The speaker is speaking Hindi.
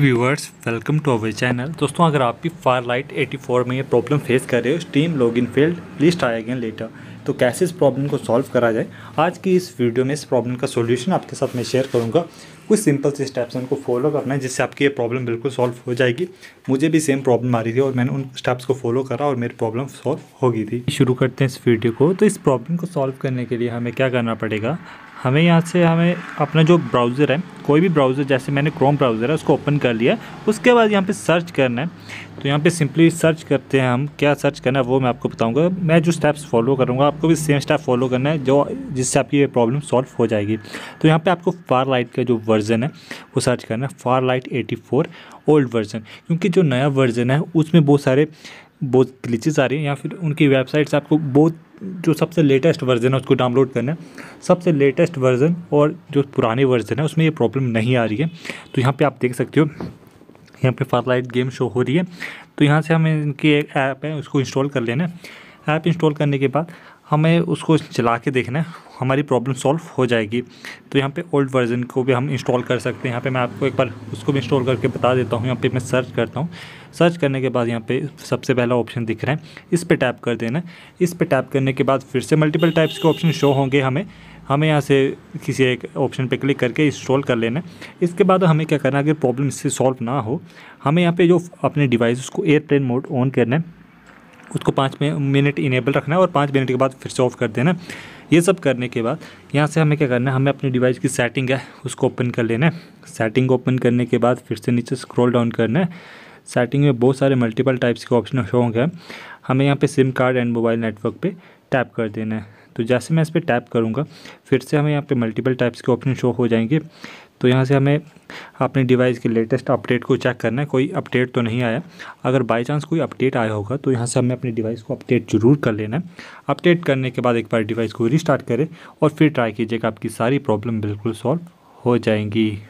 viewers welcome to our channel दोस्तों अगर आप भी फायर लाइट फोर में ये प्रॉब्लम फेस कर रहे हो Steam login failed list again later तो कैसे इस प्रॉब्लम को सॉल्व करा जाए आज की इस वीडियो में इस प्रॉब्लम का सोल्यूशन आपके साथ मैं शेयर करूँगा कुछ सिंपल से स्टेप्स उनको फॉलो करना है जिससे आपकी ये प्रॉब्लम बिल्कुल सॉल्व हो जाएगी मुझे भी सेम प्रॉब्लम आ रही थी और मैंने उन स्टेप्स को फॉलो करा और मेरी प्रॉब्लम सॉल्व हो गई थी शुरू करते हैं इस वीडियो को तो इस प्रॉब्लम को सॉल्व करने के लिए हमें क्या करना पड़ेगा हमें यहाँ से हमें अपना जो ब्राउज़र है कोई भी ब्राउज़र जैसे मैंने क्रोम ब्राउज़र है उसको ओपन कर लिया उसके बाद यहाँ पे सर्च करना है तो यहाँ पे सिंपली सर्च करते हैं हम क्या सर्च करना है वो मैं आपको बताऊँगा मैं जो स्टेप्स फॉलो करूँगा आपको भी सेम स्टेप फॉलो करना है जो जिससे आपकी ये प्रॉब्लम सॉल्व हो जाएगी तो यहाँ पर आपको फार लाइट का जो वर्ज़न है वो सर्च करना है Farlight eighty old version क्योंकि जो नया वर्ज़न है उसमें बहुत सारे बहुत ग्लिचेस आ रही हैं या फिर उनकी वेबसाइट से आपको बहुत जो सबसे लेटेस्ट वर्जन है उसको डाउनलोड करना है सबसे लेटेस्ट वर्जन और जो पुराने वर्जन है उसमें ये प्रॉब्लम नहीं आ रही है तो यहाँ पे आप देख सकते हो यहाँ पे फारलाइट गेम शो हो रही है तो यहाँ से हमें इनकी एक ऐप है उसको इंस्टॉल कर लेना है ऐप इंस्टॉल करने के बाद हमें उसको चला के देखना है हमारी प्रॉब्लम सॉल्व हो जाएगी तो यहाँ पे ओल्ड वर्जन को भी हम इंस्टॉल कर सकते हैं यहाँ पे मैं आपको एक बार उसको भी इंस्टॉल करके बता देता हूँ यहाँ पे मैं सर्च करता हूँ सर्च करने के बाद यहाँ पे सबसे पहला ऑप्शन दिख रहा है इस पे टैप कर देना इस पे टैप करने के बाद फिर से मल्टीपल टाइप्स के ऑप्शन शो होंगे हमें हमें यहाँ से किसी एक ऑप्शन पे क्लिक करके इंस्टॉल कर लेना इसके बाद हमें क्या करना है अगर प्रॉब्लम इससे सॉल्व ना हो हमें यहाँ पे जो अपने डिवाइस उसको एयरप्लेन मोड ऑन करना है उसको पाँच मिनट इनेबल रखना है और पाँच मिनट के बाद फिर से ऑफ कर देना ये सब करने के बाद यहाँ से हमें क्या करना है हमें अपने डिवाइस की सेटिंग है उसको ओपन कर लेना है सेटिंग ओपन करने के बाद फिर से नीचे स्क्रॉल डाउन करना है सेटिंग में बहुत सारे मल्टीपल टाइप्स के ऑप्शन शो होंगे हमें यहाँ पे SIM card and mobile network पे टैप कर देना है तो जैसे मैं इस पर टैप करूँगा फिर से हमें यहाँ पे मल्टीपल टाइप्स के ऑप्शन शो हो जाएंगे तो यहाँ से हमें अपने डिवाइस के लेटेस्ट अपडेट को चेक करना है कोई अपडेट तो नहीं आया अगर बाई चांस कोई अपडेट आया होगा तो यहाँ से हमें अपने डिवाइस को अपडेट जरूर कर लेना है अपडेट करने के बाद एक बार डिवाइस को रिस्टार्ट करें और फिर ट्राई कीजिएगा आपकी सारी प्रॉब्लम बिल्कुल सॉल्व हो जाएंगी